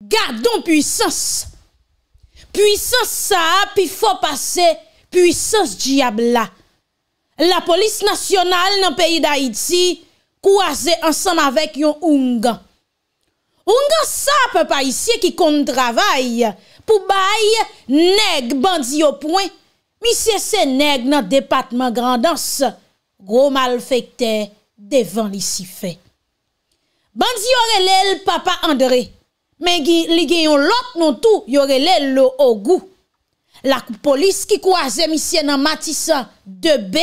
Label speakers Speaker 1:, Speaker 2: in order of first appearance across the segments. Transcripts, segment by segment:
Speaker 1: Gat don pwisans, pwisans sa, pi fwo pase, pwisans diabla. La polis nasyonal nan peyi da iti, kou aze ansan avek yon Oongan. Oongan sa pe pa isye ki kont travay, pou bay neg bandi yo pwen, mi sese neg nan depatman grandans, gro mal fekte devan li sife. Bandi yo relel papa André. Men li gen yon lok non tou, yo rele lo ogou. La koup polis ki kwa zem isye nan matisa debe,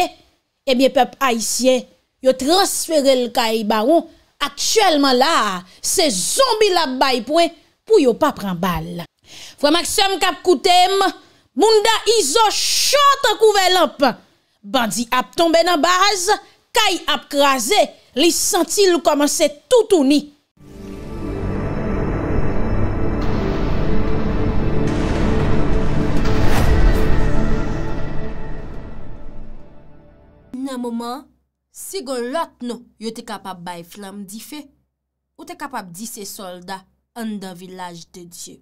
Speaker 1: ebyen pep a isye, yo transfere l kaibaron. Aksyelman la, se zombi la baypwen pou yo pa pran bal. Fwa maksem kap koutem, munda izo chota kouvelan pa. Bandi ap tombe nan baz, kay ap kraze, li santi l komanse toutouni. nan mouman, sigon lot nou yo te kapap bay flam di fe ou te kapap di se solda an dan vilaj de Diyo.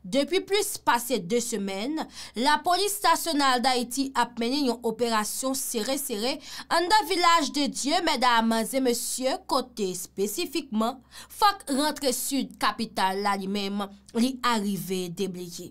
Speaker 1: Depi plus pase de semen, la polis stasyonal da iti ap meni yon operasyon sere sere an dan vilaj de Diyo, mèd a amaze mèsyon kote spesifikman fak rentre sud kapital la li mèm li arrive deblige.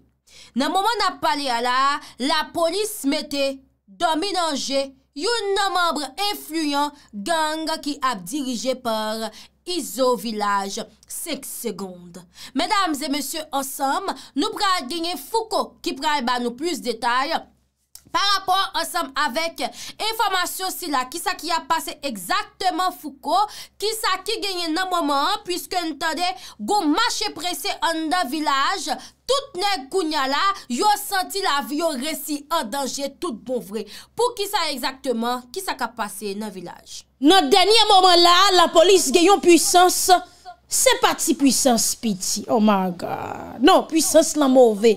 Speaker 1: Nan mouman ap pali ala, la polis mette domi nan jè Youn namobre efluyon gang ki ap dirije por Iso Village. Seks segonde. Medams e monsye osam, nou pral genye Fouko ki pral ban nou plus detay. Par rapport ansem avek, informasyon si la, kisa ki a pase exakteman fuko, kisa ki genye nan mouman an, pwiske ntande, goun mache prese an nan vilaj, tout ne kounya la, yo senti la vyo resi an danje tout bon vre. Pou kisa exakteman, kisa ka pase nan vilaj. Nan denye mouman la, la polis genyon pwisans, se pati pwisans piti, oh my god, nan pwisans lan mouve.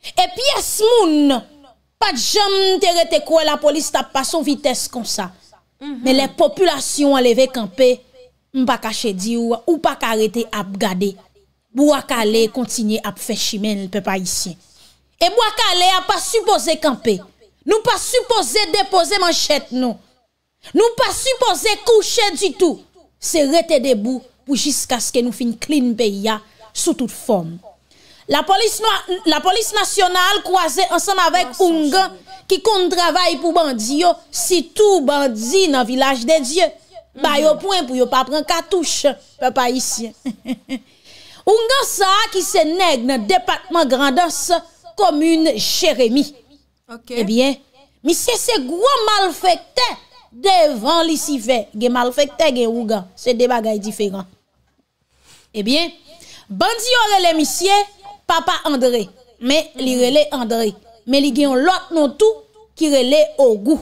Speaker 1: E pi as moun, pa jom te rete kwa la polis tap pa son vites kon sa. Mhm. Me le populasyon aleve kampe, mpa kache di ou pa karete ap gade. Bo ak ale kontine ap fechime l pe pa isye. E bo ak ale ap pa supose kampe. Nou pa supose depose manchete nou. Nou pa supose kou chete di tou. Se rete debou pou jiska ske nou fin klin pe ya sou tout form. La polis nasyonal kwaze ansan avèk Oungan ki kont travay pou bandi yo si tou bandi nan vilaj de Diyo. Mhm. Bayo pwen pou yo pa pran katouche, pe pa isye. Oungan sa ki se neg nan depatman grandans komoun Che Rémi. Ebyen, eh misye se gwa malfekte devan lisive. Ge malfekte gen Oungan, se debaga yi diferan. Ebyen, eh bandi yo rele misye Papa André. Me li rele André. Me li gen l'ot non tou ki rele Ogou.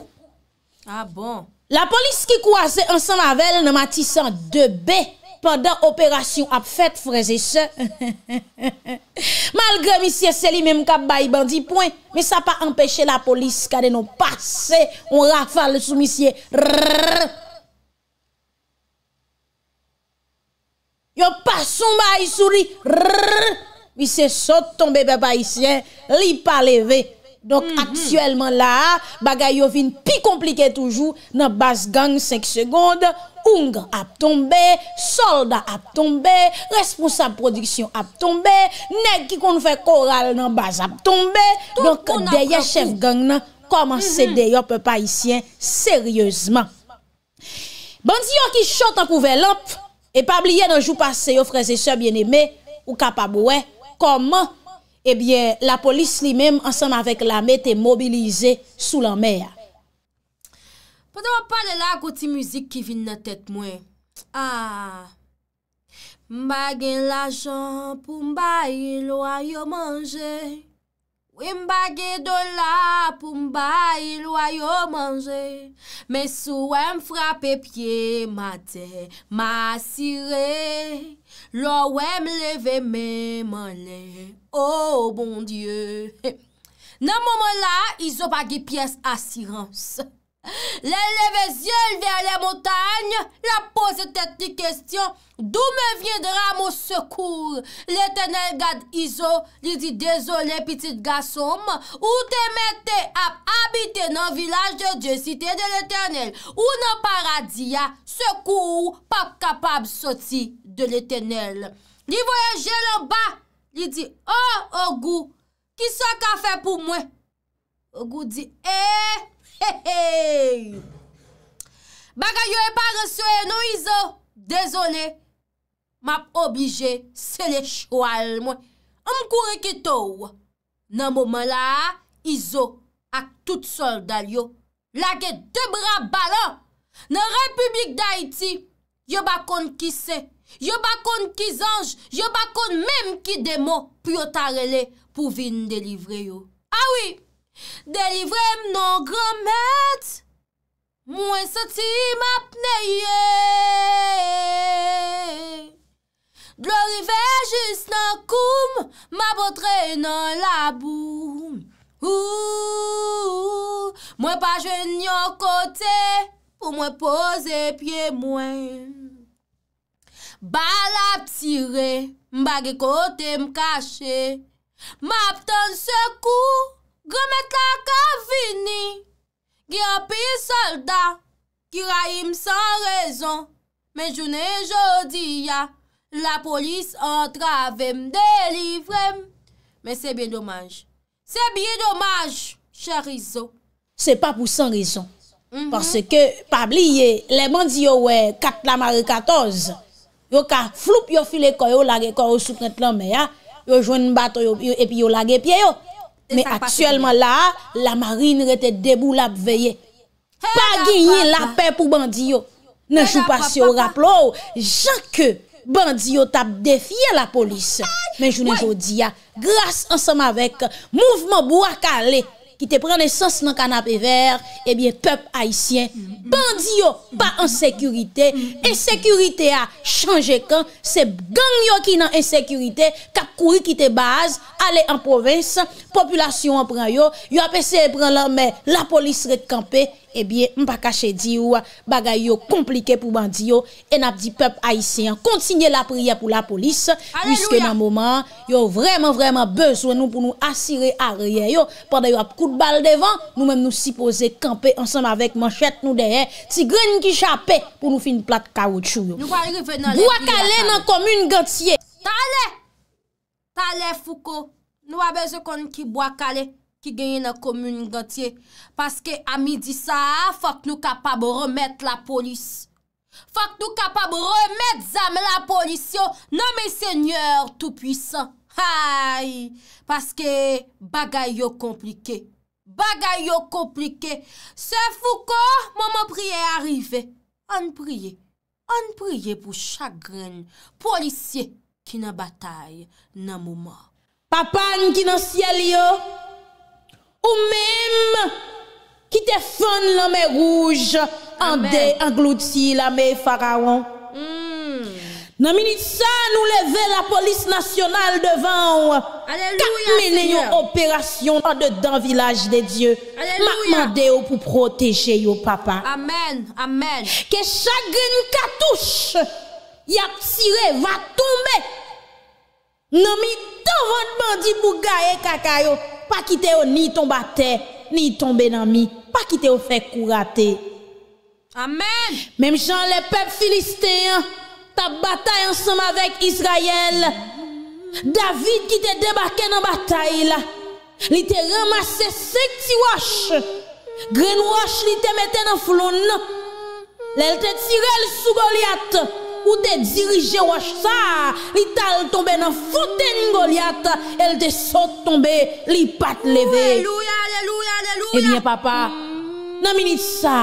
Speaker 1: A ah bon. La polis ki kouase ansan avel nan matisan 2B pandan operasyon ap fèt freze se. Malgre misye seli menm kap bayi bandi poen, me sa pa empèche la polis kade nou pase ou rafale sou misye. Rrrrrrrr. Yo pasoum bayi souri. Rrrrrr. Vi se sot tombe pe pa isyen, li pa leve. Donk mhm. aktuelman la, bagay yo vin pi komplike toujou nan bas gang 5 segonde. Ongre ap tombe, solda ap tombe, responsable production ap tombe, neg ki kon fè koral nan bas ap tombe. Donk deyye chef gang nan, koman se deyye pe pa isyen seryèzman. Bandi yo ki sot ak ouve lop, e pabliye nan jou pase yo freze se bieneme ou kapabowe, Koman, ebyen, eh la polis li mem ansan avèk la me te mobilize sou la mè. Pwede wapane la gouti mouzik ki vin na ah. tèt mwen. A, mbagè l'ajan pou mbayi lwa yo manje, wè mbagè do la pou mbayi lwa yo manje, mè sou wè mfrapè pye, ma te, ma sirè. Lò wè m lè vè mè man lè. Oh, bon dieu. Nan mouman la, Izo bagi piès asirans. Lè lè vè zyèl vèr lè montagne, lè pose tèt li kèstyon d'ou mè vien drà mò sekou. L'Eternel gad Izo li di dezolè pitit gasom ou te mette ap abite nan vilaj de dje site de l'Eternel. Ou nan paradia, sekou, pap kapab soti. de l'Etenel. Li voyaje lan ba, li di, oh, Ogou, kisa ka fe pou mwen? Ogou di, eee, he hee! Ba ka yo e pa reswe nou Izo, dezone, map obije se le chwal mwen. Anm kou reki tou, nan mouman la, Izo ak tout sol dal yo, lak e debra balan, nan Republik Daiti, yo bakon kisey, Yo bakon ki zanj, yo bakon mem ki demo Pyo tarele pou vin delivre yo Awi, ah delivrem nan gran met Mwen soti mapne ye Dlo rive jis nan koum Ma botre nan la boum Mwen pa jen yo kote Pou mwen pose pie mwen Bal ap sire, mbagi kote m kache, map ton sekou, gome kaka vini, gen pi solda, ki rayim san rezon, men jounen jodi ya, la polis antrave m, delivre m, men se biye domaj, se biye domaj, chè rizon. Se pa pou san rezon, mhm. parce ke pabli ye, le mandi yo we kak la mare katoz, Yo ka floup yo file kon yo lage kon yo soukrent lan me ya Yo jwen baton yo epi yo lage epi yo e Me aksyelman la, la marine rete debou lab veye Pa genye la pe pou bandi yo Nenjou pas yo rap lo, jake bandi yo tab defiye la polis Men jounen jodi ya, gras ansam avek, mouvman bou akale ki te pren le sens nan kanap e ver, ebyen eh pep haisyen, bandi yo pa an sekurite, en sekurite a chanje kan, se gang yo ki nan en sekurite, kap kouri ki te baz, ale an provins, populasyon an pren yo, yo apese pren la me, la polis ret kampe, Ebyen, eh mpa kache diyo, bagay yo komplike pou bandi yo E nap di pep aisyen, kontinye la priye pou la polis Jiske nan moman, yo vreman vreman bezwen nou pou nou asire a riyen yo Pande yo ap kout bal devan, nou menm nou sipose kampe Ansem avèk manchèt nou deyè, tigren ki chapè Pou nou fin plat karoutchou yo Boakale nan komyun gantye Tale, tale fuko, nou wabese kon ki boakale Ki genye nan komune gantye. Paske a midi sa, fok nou kapab remet la polis. Fok nou kapab remet zame la polis yo. Nome seigneur tout puisan. Hai. Paske bagay yo komplike. Bagay yo komplike. Se fouko, mou mou priye arive. An priye. An priye pou chagrel. Polisye ki nan batay nan mou mou.
Speaker 2: Pa pan ki nan siyali
Speaker 1: yo. Ou mèm ki te fon hmm. nan mè rouge Andè anglouti la mè farawan Nan minit sa nou leve la polis nasyonal devan Ka mènen yon operasyon an de dan vilaj de Diyo Ma mandè yo pou proteje yo papa Kè chagèn katouch Yap sire va toumè Nan mi tavan mandi mou gaye kakayon pa ki te yo ni ton bate, ni ton benami, pa ki te yo fek kou rate. Amen! Mem jan le pep Filistin, ta batay ansam avek Israel, David ki te debake nan batay la, li te ramase sek ti wach, gren wach li te meten nan floun, lel te tirel sou goliat, lel te tirel sou goliat, Ou te dirije wach sa, li tal tombe nan foten golyat, el te sot tombe, li pat leve. Elouya, elouya, elouya. Ebyen papa, nan minit sa,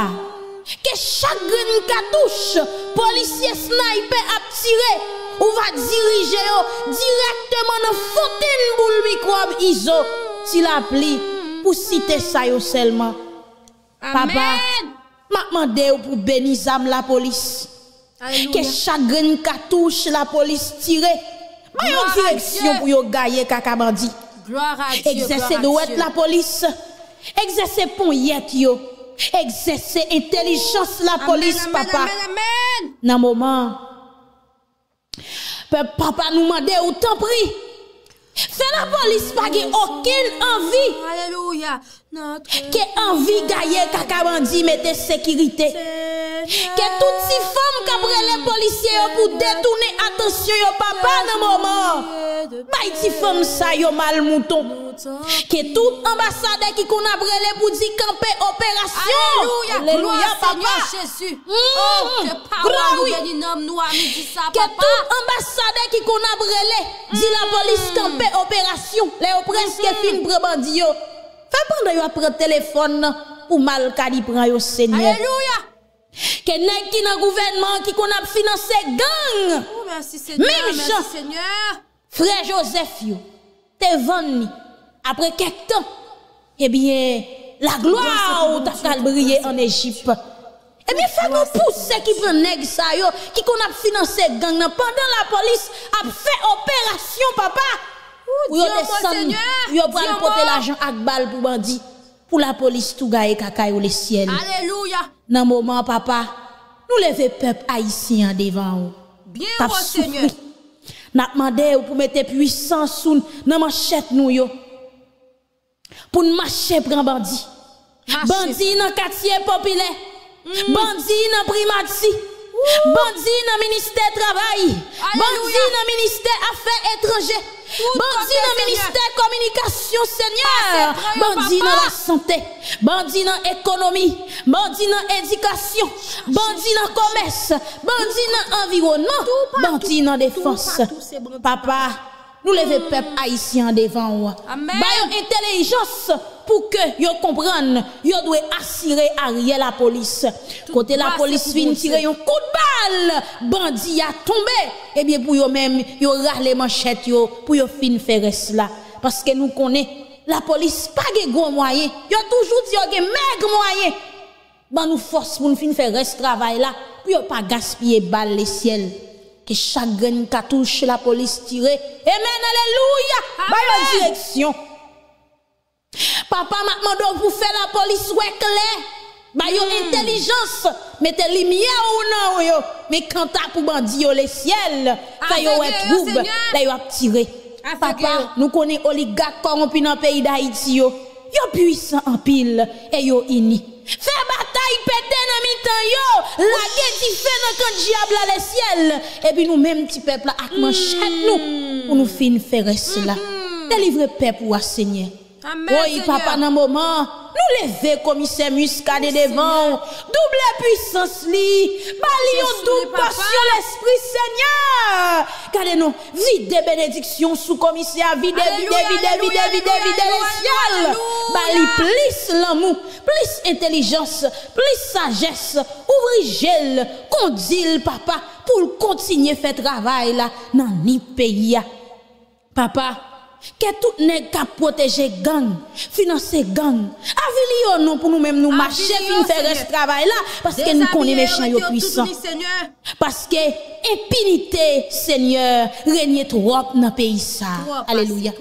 Speaker 1: ke chagren katouche, polisye snaype ap tire, ou va dirije yo direktman nan foten goul mikrob izo. Si la pli, pou site sa yo selman. Papa, makman deyo pou beni zam la polisye. Ke chagrin katouche la polis tire Mayon direksyon pou yo gaye kakabandi Eg zese de wet la polis Eg zese pon yet yo Eg zese intelijans la polis papa Nan moman Pe papa nou mande ou tan pri Fe la polis page okil anvi Ke anvi gaye kakabandi mette sekirite Kè tou ti fèm kè brele polisye yo pou detounè atensyon yo papa nan mò mò. Bay ti fèm sa yo mal mouton. Kè tou ambasade ki kon a brele pou di kampe operasyon. Aleluya. Aleluya papa. Mm, oh, kè tou ambasade ki kon a brele pou di mm. kampe operasyon. Le yo prez ke mm-hmm. fin breman di yo. Fèm pwanda yo apre telefon nan pou mal kadi pran yo senyè. Aleluya. Ke neg ti nan gouvenman Ki kon ap finanse gang Mèm chan Frè Joseph yo Te vann mi Apre kek tan Ebyen eh la gloa ou takal brye an Ejip Ebyen fèk ou pousse Ki pou neg sa yo Ki kon ap finanse gang nan Pendan la polis ap fè operasyon papa Ou yo desan Ou yo pran potel ajan akbal pou bandi Pou la polis tou gaye kakay ou le sien Alelu Nan mouman papa Nou leve pep a yisi yon devan ou Tap soukou Natman de ou pou metep 800 soun Nan man chet nou yo Poun man chep gran bandi mm. Bandi nan katiye popile Bandi nan primadisi Bandi ministère ministère Travail. bandi dans ministère Affaires étrangères. bandi ministère ministère communication Seigneur. Oh bandi dans la santé. bandi dans économie. bandi dans éducation. bandi le commerce. bandi dans environnement. bandi la défense. Papa, nous levez peuple haïtien devant moi. Bayon intelligence pour que yo comprennent, yo doit assurer arrière la police. Côté la police vient tirer un coup de balle, bandit a tombé. Eh bien pour yo même, yo râle manchette yo pour yo fin faire cela parce que nous connaissons... la police pas de gros moyens. Yo toujours dit yo maigre moyen. Ben nous force pour nous fin faire reste travail là, pour yo pas gaspiller balle le ciel que chaque qui touche la police tire. Amen, alléluia. Amen. direction. Papa, matman do pou fè la polis wèk lè, ba yo entelijons, hmm. metè li miè ou nan yo, me kanta pou bandi yo lè syèl, fè yo wè troub, lè yo ap tire. Ah, Papa, nou konè oligak koron pi nan peyi da iti yo, yo puisan anpil, e yo ini. Fè batay pe dene mitan yo, wè gen ti fè nan kon diable lè syèl, e pi nou menm ti pepla akman chèd nou, hmm. pou nou fin fè res la. Hmm. De livre pep wè se nye, Amen, ah, Seigneur. Oye, papa nan moman, nou leve komise muskade devan. Double puissance li. Bali yon tou pasyon l'esprit, Seigneur. Kade nou vide benediksyon sou komise avide, vide, vide, vide, vide, vide, vide. Alou, alou, alou, alou. Bali plis l'amou, plis intelijans, plis sajes, ouvri jel. Kondil, papa, pou l'kontinye fè travay la nan li peyi ya. Papa. Ke tout ne ka proteje gang Finanse gang Aviliyo nou pou nou menm nou mache Fin ferej travay la Paske nou konye mechanyo pwisan Paske epinite Senyor renyet wop na peyisa Aleluya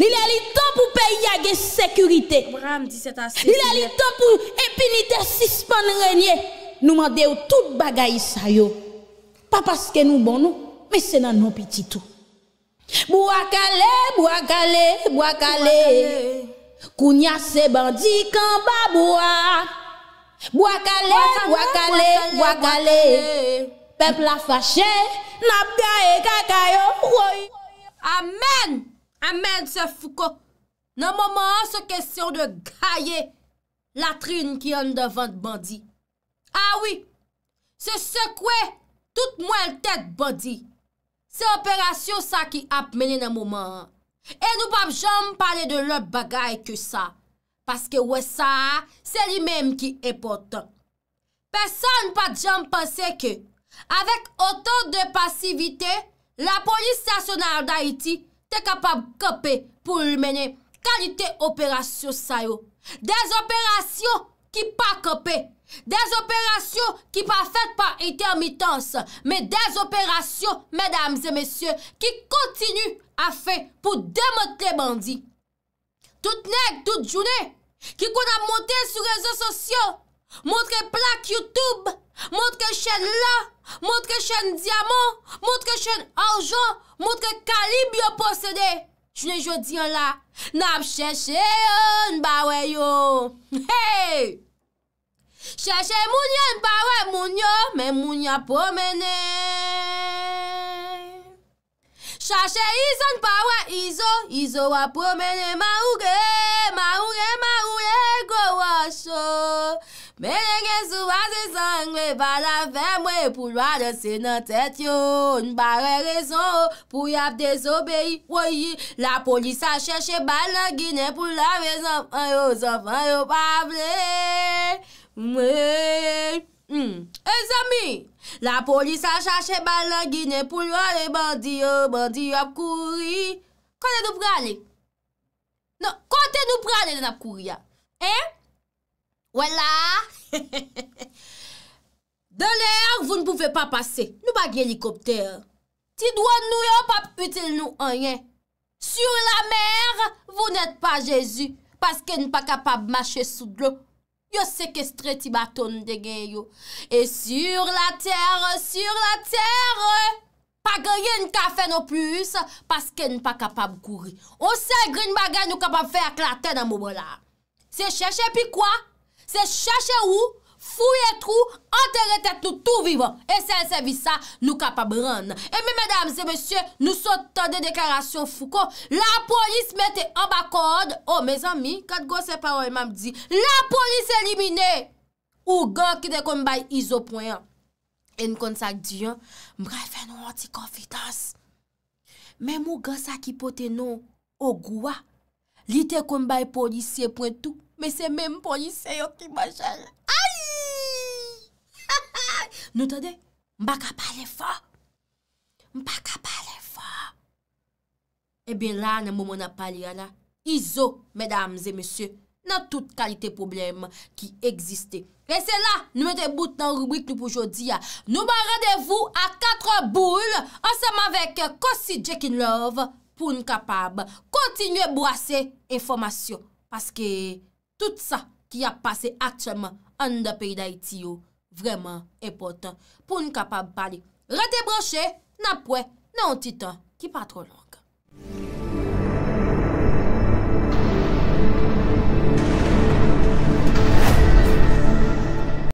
Speaker 1: Nile li ton pou peyage Sekurite Nile li ton pou epinite Sispon renyet Nou mande ou tout bagayisa yo Pa paske nou bon nou Me senan nou piti tou Bwa kale, bwa kale, bwa kale, kounya se bandi kan ba bwa. Bwa kale, bwa kale, bwa kale, pep la fache, nap gaye kakayo. Amen, amen se fuko. Nan mouman se kesyon de gaye la trin ki yon devan de bandi. Awi, ah se sekwe tout mwen l tèt bandi. Se operasyon sa ki ap mene nan mouman. E nou pap jom pale de lop bagay ke sa. Paske wè sa, se li mèm ki epot. Pesan pat jom pase ke, avèk oto de pasivite, la polis stationar da iti te kapab kope pou mene kalite operasyon sa yo. De operasyon ki pa kope. Des operasyon ki pa fèt pa intermitans, me des operasyon, medams e mesyò, ki kontinu a fè pou demote le bandi. Tout nek, tout jounè, ki kon ap montè sou rezon sosyon, montre plak Youtube, montre chèn la, montre chèn diamon, montre chèn orjon, montre kalib yo posède. Jounè joudiyon la, nap chè chè yon, ba weyo. Hey! Chache moun yo npa we moun yo, men moun yo promene. Chache izon pa we izo, izo wa promene ma ouge, ma ouge, ma ouge, go wa so. Men en gen sou a de zangwe, bala ve mwe, pou lwa de se nan tet yo. Npa we rezon ou, pou yav dezobeyi, woyi. La polisa chache bala gine, pou la rezon fanyo, zafanyo pa vle. Hmm. E zami, la polis a chache balan gine pou lwa le bandi yo, bandi yo ap kouri. Kone nou prale? Non, kote nou prale den ap kouri ya? Eh? Wala! De l'er, vous ne pouvez pas passer. Nous baguiez l'hélicoptère. Ti douan nou yo, pa putil nou enyen. Sur la mer, vous n'êtes pas Jésus. Parce que nous ne pouvons pas marcher sous l'eau. Yo se kestre ti baton de gen yo. E sur la ter, sur la ter, pa gayen kafe no plus, paske n pa kapab kouri. O se green bagay nou kapab fe ak la ten a mou mou la. Se chache pi kwa? Se chache ou? Fouye trou, anterre tet nou tou vivan. E se ansevi sa, nou kapab rande. E mi, mèdames et mèsyè, nou sote tan de deklarasyon fou kon. La polis mette an bako od. Oh, o, mèz anmi, kat gò se paro e mam di, la polis elimine. Ou gò ki de kon bay izo poyen. En kon sak diyon, bref, en nou anti-konfidans. Mèm ou gò sa ki pote nou, o gwa, li te kon bay polis se pointou. Mè se mèm polis se yo ki majel. Ay! Ha, ha, ha, nou tade, mba ka pale fò, mba ka pale fò. E bin la nan mou moun ap pale yana, izo, medams e monsi, nan tout kalite poublem ki egziste. E se la, nou mwen debout nan rubrik nou poujodi ya. Nou mwen radevou a katre boule, ansenman vek Kossi Djekin Love, pou nou kapab kontinye boase informasyon. Paske tout sa ki a pase atyem an da peri da iti yo. Vreman epotan pou nou kapab bali rete broche nan pwe nan titan ki patro lang.